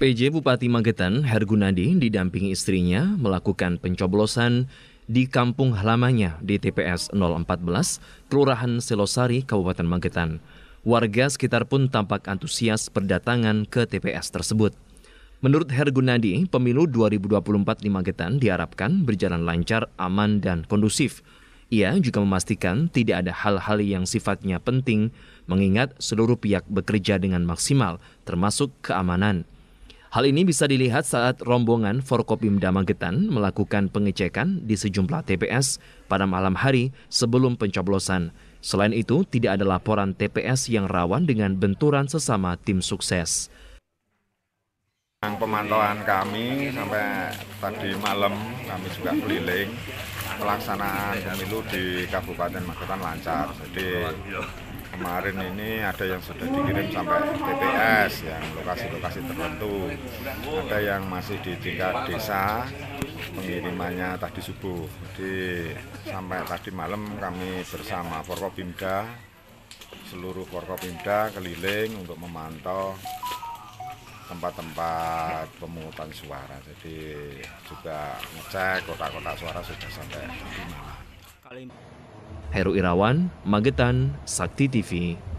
PJ Bupati Magetan, Hergunadi, didampingi istrinya melakukan pencoblosan di kampung halamannya di TPS 014, Kelurahan Selosari, Kabupaten Magetan. Warga sekitar pun tampak antusias berdatangan ke TPS tersebut. Menurut Hergunadi, pemilu 2024 di Magetan diharapkan berjalan lancar, aman, dan kondusif. Ia juga memastikan tidak ada hal-hal yang sifatnya penting mengingat seluruh pihak bekerja dengan maksimal termasuk keamanan. Hal ini bisa dilihat saat rombongan Forkopimda Magetan melakukan pengecekan di sejumlah TPS pada malam hari sebelum pencoblosan. Selain itu, tidak ada laporan TPS yang rawan dengan benturan sesama tim sukses pemantauan kami sampai tadi malam kami juga keliling pelaksanaan pemilu di Kabupaten Magetan lancar. Jadi kemarin ini ada yang sudah dikirim sampai TPS yang lokasi-lokasi tertentu. Ada yang masih di tingkat desa pengirimannya tadi subuh. Jadi sampai tadi malam kami bersama Forkopimda seluruh Forkopimda keliling untuk memantau tempat-tempat pemungutan suara. Jadi juga ngecek kotak-kotak suara sudah sampai di mana. Heru Irawan, Magetan, Sakti TV.